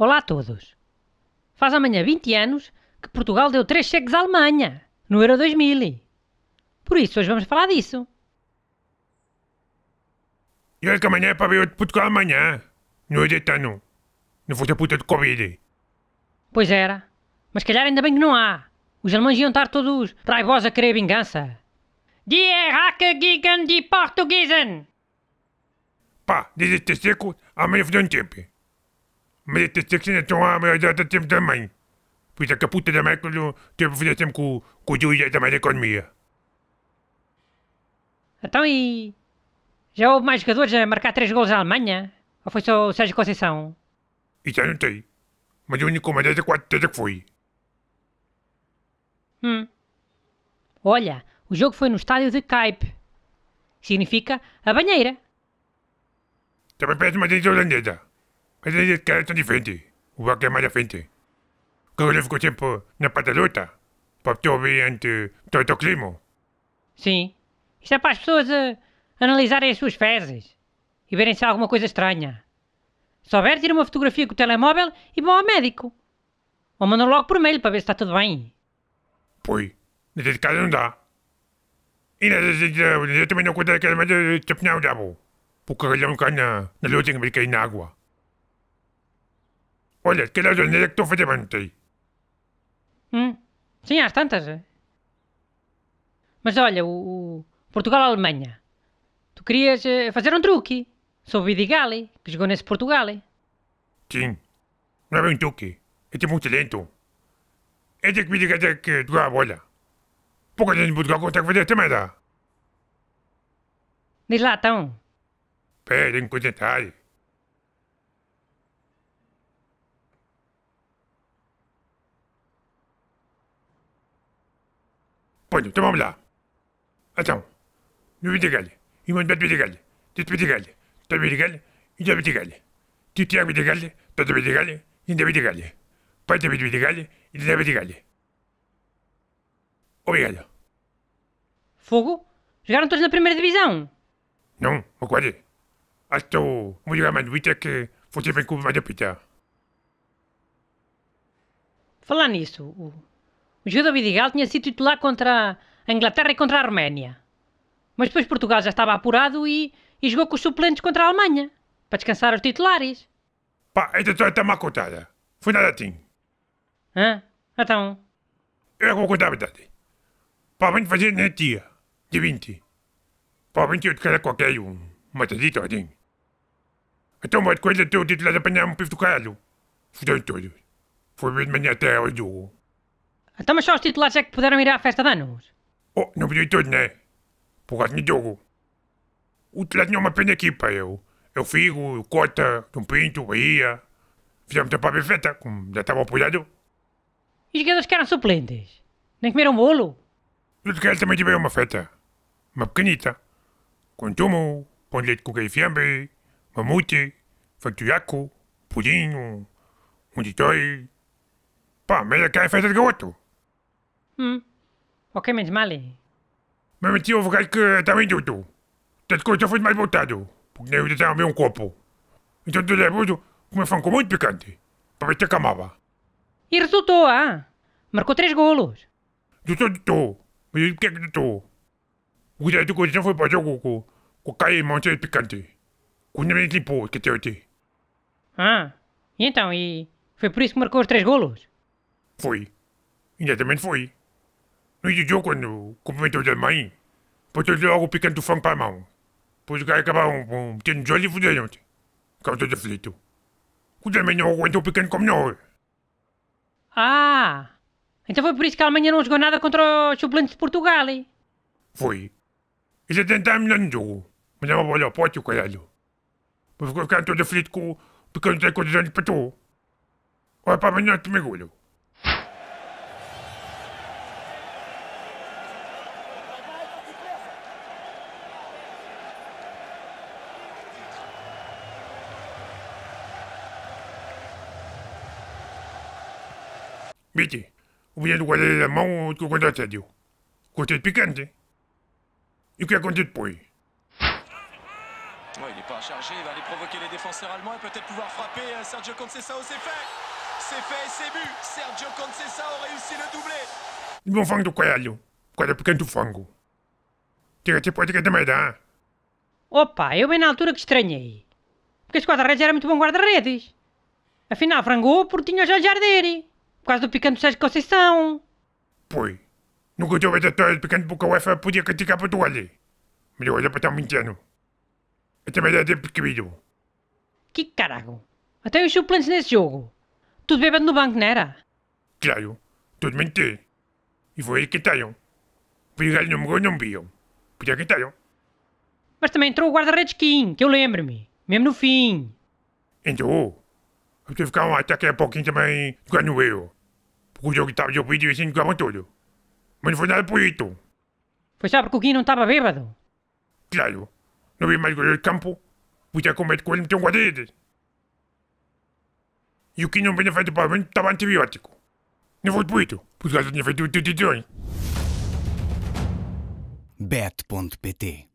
Olá a todos. Faz amanhã 20 anos que Portugal deu 3 cheques à Alemanha, no Euro 2000. Por isso, hoje vamos falar disso. E é que amanhã é para ver de Portugal amanhã. Não é deste Não foi da puta de Covid. Pois era. Mas calhar ainda bem que não há. Os alemães iam estar todos raivosos a querer vingança. Die Hacke gegen die Portugiesen! Pá, diz este seco, amanhã foi um tempo. Mas esta secção é tão arma, já está sempre também. Pois é que a puta da Merkel teve a fazer sempre com, com o juiz da mais economia. Então e... Já houve mais jogadores a marcar 3 gols na Alemanha? Ou foi só o Sérgio Conceição? Isso eu não sei. Mas o único uma dessa quatro certeza que foi. Hum. Olha, o jogo foi no estádio de Kaip. Significa a banheira. Também parece uma dessa holandesa. Mas eles querem tão diferente. O rock é mais à frente. Quando ele ficou tempo na luta, para ter ambiente todo o clima. Sim. Isso é para as pessoas uh, analisarem as suas fezes e verem se há alguma coisa estranha. Se houver, tira uma fotografia com o telemóvel e vão ao médico. Ou mandam logo por mail para ver se está tudo bem. Pois, nesse caso não dá. E eu também não conto aquela merda de chapinhar o diabo. Porque ele é um cara na, luta que me cai na água. Olha, que era a janela é que estou a fazer mantei. Hum. Sim, há tantas. É? Mas olha, o, o Portugal-Alemanha. Tu querias uh, fazer um truque sobre o Vidigali, que jogou nesse Portugal. Sim. Não é bem um truque. É tipo um talento. É de que Vidigali é que jogar a bola. Pouca gente em Portugal consegue fazer esta merda. Diz lá, então. Pera, coisa entrar. пойду, домовля. А там, ну видигали, и мы видигали, тут видигали, там видигали, и там видигали. Тут я видигали, тут видигали, и не видигали. Поэтому видигали, и не видигали. Obrigado. Fogo? Jogaram todos na primeira divisão? Não, ou quase. Acho que o meu jogamento é que fosse bem com mais a pita. Falar nisso, o... O jogador Vidigal tinha sido titular contra a Inglaterra e contra a Arménia. Mas depois Portugal já estava apurado e, e jogou com os suplentes contra a Alemanha, para descansar os titulares. Pá, é esta história está mal contada. Foi nada assim. Hã? Então? Eu é vou contar a verdade. Para bem fazer na tia, de 20. Para 20 eu descargo qualquer um, tadita, assim. Então uma coisa, teu titular apanhar um pifo do caralho. Fudeu todos. Foi bem de manhã até ao jogo. Então, mas só os titulares é que puderam ir à festa de anos. Oh, não vi todos, né? Por causa de jogo. O titular não é uma pena equipa, eu. Eu Figo, o Cota, Dom Pinto, Bahia. Fizemos a própria festa, como já estava apoiado. E os jogadores que eram suplentes? Nem comeram bolo? Os jogadores também tiveram uma festa. Uma pequenita. Com tomo, pão de leite com fiambre, mamute, factuaco, pudim, um ditói. Pá, mas aquela é é festa de garoto. Hm. Ok, mas male. Mas meti o lugar que também tá tudo. Tanto tá coisa foi mais voltado. Porque eu já meio um copo. Então tudo é muito, como com é muito picante. Para ver acamava. E resultou, ah. Marcou três golos. Doutor, doutor. Mas o que é que é doutor? O é que não foi para o jogo com o Caio e monte picante. Quando me limpou, que teu Ah, e então, e foi por isso que marcou os três golos? Foi. Exatamente foi. No dia de oh quando cumprimentou a mãe, botou-lhe logo o picante do fã para a mão. Pois os caras acabaram metendo nos olhos e fuderam-te. Ficaram todos aflito. O também não aguentou o picante como nós. Ah! Então foi por isso que a Alemanha não jogou nada contra os suplentes de Portugal, hein? Foi. Eles tentaram melhor no jogo. Mas é uma bola ao pote, o caralho. Mas ficou ficando todo aflito com o picante da coisa para patou. Olha para amanhã, te mergulho. Viti, o bilhete do guarda na mão ou te guardaste, tio? Gostei de picante. E o que acontece é depois? Ouais, il n'est pas chargé, il va aller provoquer les défenseurs allemands et peut-être pouvoir frapper euh, Sergio Conceição, c'est fait C'est fait et c'est bu Sergio Conceição réussit le doublé Bom frango do caralho, cara picante o fango Tira te pode que também dá. Opa, eu bem na altura que estranhei. Porque esse guarda-redes era muito bom guarda-redes. Afinal, frangou porque tinha o Jardim. Por causa do picante do Sérgio Conceição. Pois. Nunca soube a história de picante porque a UEFA podia criticar Portugal. Mas eu já passava 20 Até Essa verdade é percebido. Que carago. Até os suplentes nesse jogo. Tudo bebendo no banco, não era? Claro. Tudo mentir. E foi aí que estavam. Pegar no gol não viam. Podia que estavam. Mas também entrou o guarda-redes Kim, que eu lembro-me. Mesmo no fim. Entrou. Eu tive que até que a pouquinho também ganho eu. Porque o jogo estava tá, de ouvido e assim ficavam tudo. Mas não foi nada por isso. Foi só porque o Gui não estava bêbado? Claro. Não vi mais goleiro de campo. Fui ter com medo que ele meteu um guarda-redes. E o Gui não vinha feito para mim, estava antibiótico. Não foi por isso. Porque já tinha feito tudo de Bet.pt